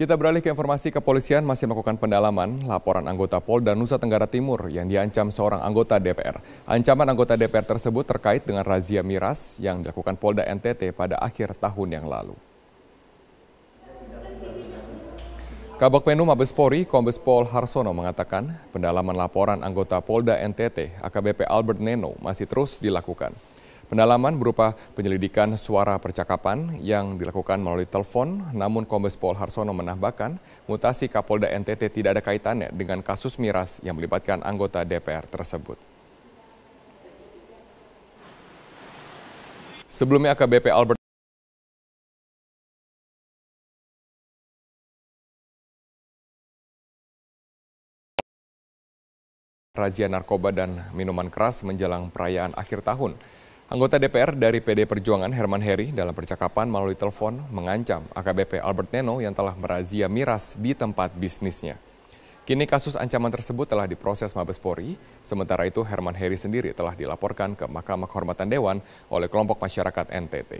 Kita beralih ke informasi kepolisian masih melakukan pendalaman laporan anggota Polda Nusa Tenggara Timur yang diancam seorang anggota DPR. Ancaman anggota DPR tersebut terkait dengan razia miras yang dilakukan Polda NTT pada akhir tahun yang lalu. Kabak Penum Mabes Polri, Kombes Pol Harsono mengatakan pendalaman laporan anggota Polda NTT AKBP Albert Neno masih terus dilakukan. Pendalaman berupa penyelidikan suara percakapan yang dilakukan melalui telepon, namun Kombes Pol Harsono menambahkan mutasi Kapolda NTT tidak ada kaitannya dengan kasus miras yang melibatkan anggota DPR tersebut. Sebelumnya AKBP Albert razia narkoba dan minuman keras menjelang perayaan akhir tahun. Anggota DPR dari PD Perjuangan Herman Heri dalam percakapan melalui telepon mengancam AKBP Albert Neno yang telah merazia miras di tempat bisnisnya. Kini kasus ancaman tersebut telah diproses Mabes Polri, sementara itu Herman Heri sendiri telah dilaporkan ke Mahkamah Kehormatan Dewan oleh kelompok masyarakat NTT.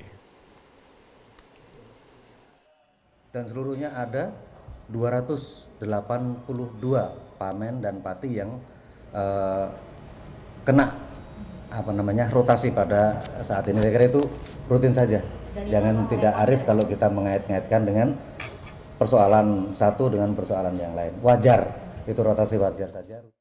Dan seluruhnya ada 282 pamen dan pati yang uh, kena apa namanya rotasi pada saat ini. Saya kira itu rutin saja. dan Jangan tidak arif kalau kita mengait-ngaitkan dengan persoalan satu dengan persoalan yang lain. Wajar itu rotasi wajar saja.